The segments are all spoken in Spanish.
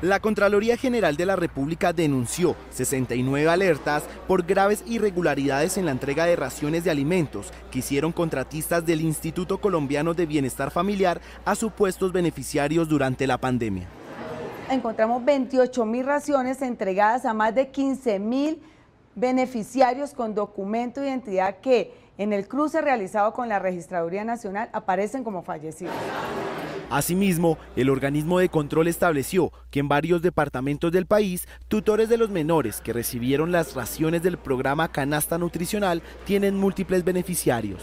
La Contraloría General de la República denunció 69 alertas por graves irregularidades en la entrega de raciones de alimentos que hicieron contratistas del Instituto Colombiano de Bienestar Familiar a supuestos beneficiarios durante la pandemia. Encontramos 28 mil raciones entregadas a más de 15 mil beneficiarios con documento de identidad que en el cruce realizado con la Registraduría Nacional aparecen como fallecidos. Asimismo, el organismo de control estableció que en varios departamentos del país, tutores de los menores que recibieron las raciones del programa Canasta Nutricional tienen múltiples beneficiarios.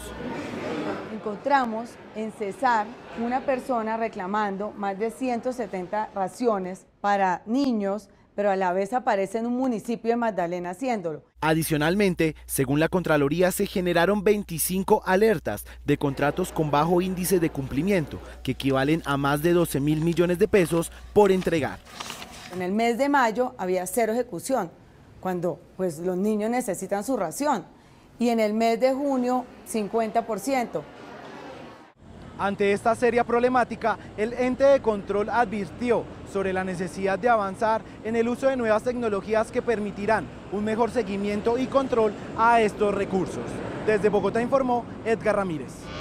Encontramos en Cesar una persona reclamando más de 170 raciones para niños pero a la vez aparece en un municipio de Magdalena haciéndolo. Adicionalmente, según la Contraloría, se generaron 25 alertas de contratos con bajo índice de cumplimiento, que equivalen a más de 12 mil millones de pesos por entregar. En el mes de mayo había cero ejecución, cuando pues, los niños necesitan su ración. Y en el mes de junio, 50%. Ante esta seria problemática, el ente de control advirtió sobre la necesidad de avanzar en el uso de nuevas tecnologías que permitirán un mejor seguimiento y control a estos recursos. Desde Bogotá informó Edgar Ramírez.